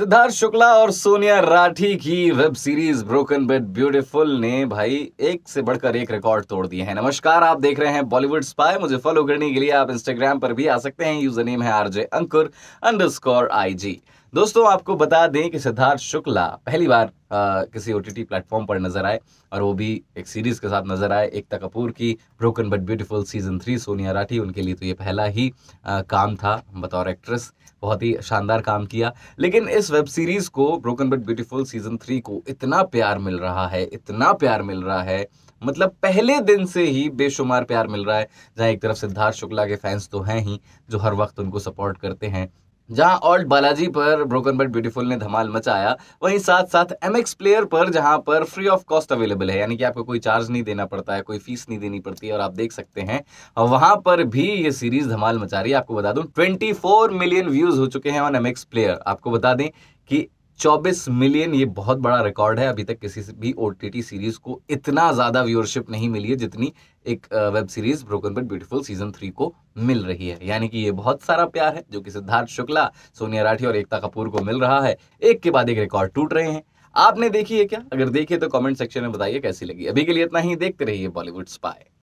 सिद्धार्थ शुक्ला और सोनिया राठी की web series broken but beautiful ने भाई एक से बढ़कर एक रिकॉर्ड तोड़ दिए हैं नमस्कार आप देख रहे हैं बॉलीवुड स्पाई मुझे फॉलो करने के लिए आप इंस्टाग्राम पर भी आ सकते हैं यूजर नेम है आरजे अंकुर अंडरस्कोर जी दोस्तों आपको बता दें कि सिद्धार्थ शुक्ला पहली बार आ, किसी टी प्लेटफॉर्म पर नजर आए और वो भी एक सीरीज के साथ नजर आए एकता कपूर की broken but beautiful season three Sonia Rathi उनके लिए तो ये पहला ही आ, काम था बतौर एक्ट्रेस बहुत ही शानदार काम किया लेकिन इस वेब सीरीज को broken but beautiful season three को इतना प्यार मिल रहा है इतना प्यार मिल रहा है मतलब पहले दिन से ही बेशुमार प्यार मिल रहा है जहाँ एक तरफ सिद्धार्थ शुक्ला के फैंस तो हैं ही जो हर वक्त उनको सपोर्ट करते हैं जहां ऑल्ट बालाजी पर ब्रोकन बट ब्यूटीफुल ने धमाल मचाया वहीं साथ साथ एम एक्स प्लेयर पर जहां पर फ्री ऑफ कॉस्ट अवेलेबल है यानी कि आपको कोई चार्ज नहीं देना पड़ता है कोई फीस नहीं देनी पड़ती है और आप देख सकते हैं वहां पर भी ये सीरीज धमाल मचा रही है आपको बता दूं 24 मिलियन व्यूज हो चुके हैं ऑन एम एक्स प्लेयर आपको बता दें कि चौबीस मिलियन ये बहुत बड़ा रिकॉर्ड है अभी तक किसी भी ओ सीरीज को इतना ज़्यादा व्यूअरशिप नहीं मिली है जितनी एक web series broken but beautiful season three को मिल रही है यानी कि ये बहुत सारा प्यार है जो कि सिद्धार्थ शुक्ला सोनिया राठी और एकता कपूर को मिल रहा है एक के बाद एक रिकॉर्ड टूट रहे हैं आपने देखी है क्या अगर देखिए तो कमेंट सेक्शन में बताइए कैसी लगी अभी के लिए इतना ही देखते रहिए बॉलीवुड स्पाई